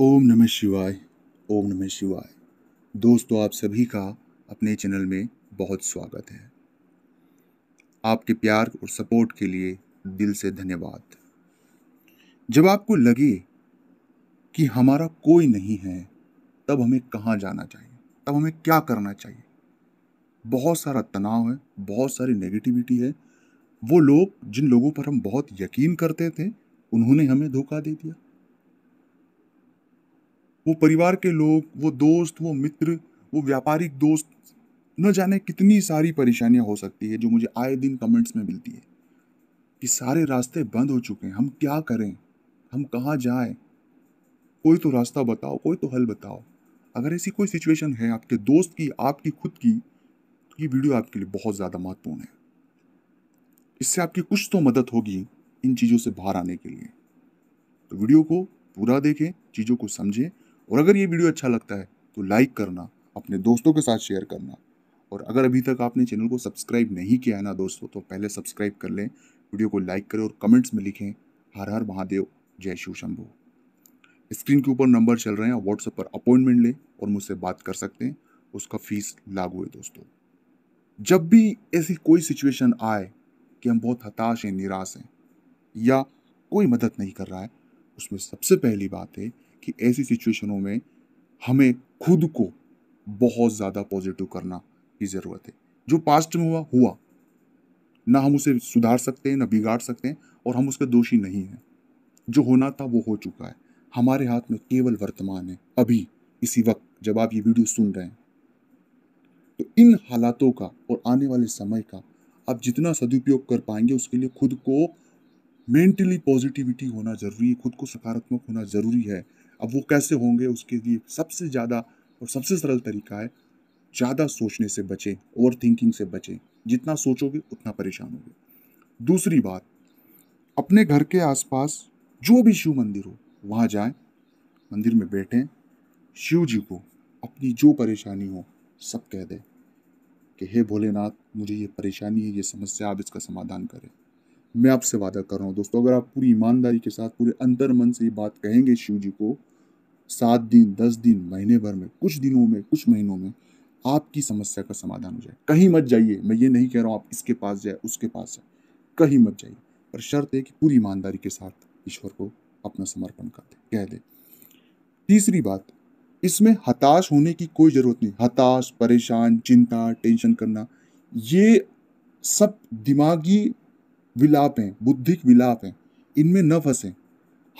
ओम नमः शिवाय ओम नमः शिवाय दोस्तों आप सभी का अपने चैनल में बहुत स्वागत है आपके प्यार और सपोर्ट के लिए दिल से धन्यवाद जब आपको लगे कि हमारा कोई नहीं है तब हमें कहाँ जाना चाहिए तब हमें क्या करना चाहिए बहुत सारा तनाव है बहुत सारी नेगेटिविटी है वो लोग जिन लोगों पर हम बहुत यकीन करते थे उन्होंने हमें धोखा दे दिया वो परिवार के लोग वो दोस्त वो मित्र वो व्यापारिक दोस्त न जाने कितनी सारी परेशानियां हो सकती है जो मुझे आए दिन कमेंट्स में मिलती है कि सारे रास्ते बंद हो चुके हैं हम क्या करें हम कहाँ जाएं कोई तो रास्ता बताओ कोई तो हल बताओ अगर ऐसी कोई सिचुएशन है आपके दोस्त की आपकी खुद की तो ये वीडियो आपके लिए बहुत ज़्यादा महत्वपूर्ण है इससे आपकी कुछ तो मदद होगी इन चीज़ों से बाहर आने के लिए तो वीडियो को पूरा देखें चीज़ों को समझें और अगर ये वीडियो अच्छा लगता है तो लाइक करना अपने दोस्तों के साथ शेयर करना और अगर अभी तक आपने चैनल को सब्सक्राइब नहीं किया है ना दोस्तों तो पहले सब्सक्राइब कर लें वीडियो को लाइक करें और कमेंट्स में लिखें हर हर महादेव जय शिव शंभू स्क्रीन के ऊपर नंबर चल रहे हैं व्हाट्सएप पर अपॉइंटमेंट लें और मुझसे बात कर सकते हैं उसका फीस लागू है दोस्तों जब भी ऐसी कोई सिचुएशन आए कि हम बहुत हताश हैं निराश हैं या कोई मदद नहीं कर रहा है उसमें सबसे पहली बात है कि ऐसी सिचुएशनों में हमें खुद को बहुत ज़्यादा पॉजिटिव करना की ज़रूरत है जो पास्ट में हुआ हुआ ना हम उसे सुधार सकते हैं ना बिगाड़ सकते हैं और हम उसके दोषी नहीं हैं जो होना था वो हो चुका है हमारे हाथ में केवल वर्तमान है अभी इसी वक्त जब आप ये वीडियो सुन रहे हैं तो इन हालातों का और आने वाले समय का आप जितना सदुपयोग कर पाएंगे उसके लिए खुद को मेंटली पॉजिटिविटी होना ज़रूरी है खुद को सकारात्मक होना ज़रूरी है अब वो कैसे होंगे उसके लिए सबसे ज़्यादा और सबसे सरल तरीका है ज़्यादा सोचने से बचें ओवर थिंकिंग से बचें जितना सोचोगे उतना परेशान होगे दूसरी बात अपने घर के आसपास जो भी शिव मंदिर हो वहाँ जाएं मंदिर में बैठें शिव जी को अपनी जो परेशानी हो सब कह दें कि हे भोलेनाथ मुझे ये परेशानी है ये समस्या आप इसका समाधान करें मैं आपसे वादा कर रहा हूँ दोस्तों अगर आप पूरी ईमानदारी के साथ पूरे अंतर मन से ये बात कहेंगे शिव जी को सात दिन दस दिन महीने भर में कुछ दिनों में कुछ महीनों में आपकी समस्या का समाधान हो जाए कहीं मत जाइए मैं ये नहीं कह रहा हूँ आप इसके पास जाए उसके पास जाए कहीं मत जाइए पर शर्त है कि पूरी ईमानदारी के साथ ईश्वर को अपना समर्पण कर दे कह दे तीसरी बात इसमें हताश होने की कोई ज़रूरत नहीं हताश परेशान चिंता टेंशन करना ये सब दिमागी विलाप हैं बुद्धिक विलाप हैं इनमें न फंसें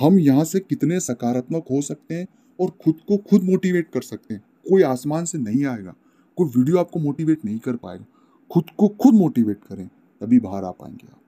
हम यहाँ से कितने सकारात्मक हो सकते हैं और खुद को खुद मोटिवेट कर सकते हैं कोई आसमान से नहीं आएगा कोई वीडियो आपको मोटिवेट नहीं कर पाएगा खुद को खुद मोटिवेट करें तभी बाहर आ पाएंगे आप